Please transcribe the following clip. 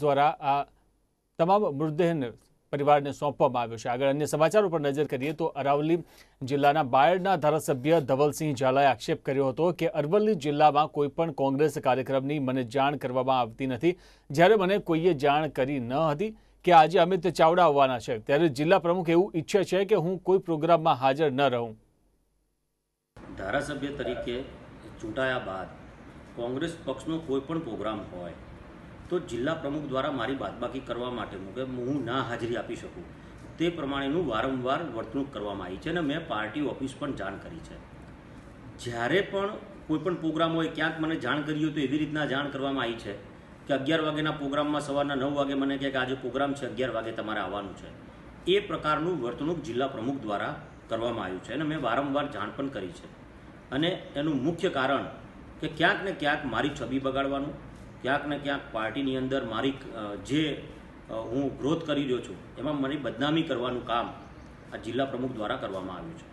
દ્વારા આ તમામ મૃતદેહને પરિવારને સોંપવામાં આવ્યો છે આગળ અન્ય સમાચાર પર નજર કરીએ તો અરાવલી જિલ્લાના બાયડના ધારાસભ્ય ધવલસિંહ ઝાલાએ આક્ષેપ કર્યો હતો કે અરવલ્લી જિલ્લામાં કોઈ પણ કોંગ્રેસ કાર્યક્રમની મને જાણ કરવામાં આવતી નથી જ્યારે મને કોઈએ જાણ કરી ન હતી કે આજે અમિત ચાવડા આવવાના છે ત્યારે જિલ્લા પ્રમુખ એવું ઈચ્છે છે કે હું કોઈ પ્રોગ્રામમાં હાજર ન રહું ધારાસભ્ય તરીકે ચૂંટાયા બાદ કોંગ્રેસ પક્ષનો કોઈ પણ પ્રોગ્રામ હોય તો જિલ્લા પ્રમુખ દ્વારા મારી બાદબાકી કરવા માટેનું કે હું ના હાજરી આપી શકું તે પ્રમાણેનું વારંવાર વર્તણૂક કરવામાં આવી છે અને મેં પાર્ટી ઓફિસ પણ જાણ કરી છે જ્યારે પણ કોઈપણ પ્રોગ્રામ હોય ક્યાંક મને જાણ કરી હોય તો એવી રીતના જાણ કરવામાં આવી છે કે અગિયાર વાગ્યાના પ્રોગ્રામમાં સવારના નવ વાગે મને કહે કે આજે પ્રોગ્રામ છે અગિયાર વાગે તમારે આવવાનું છે એ પ્રકારનું વર્તણૂક જિલ્લા પ્રમુખ દ્વારા કરવામાં આવ્યું છે અને મેં વારંવાર જાણ પણ કરી છે અને એનું મુખ્ય કારણ કે ક્યાંક ને ક્યાંક મારી છબી બગાડવાનું ક્યાંક ને ક્યાંક પાર્ટીની અંદર મારી જે હું ગ્રોથ કરી રહ્યો છું એમાં મારી બદનામી કરવાનું કામ આ જિલ્લા પ્રમુખ દ્વારા કરવામાં આવ્યું છે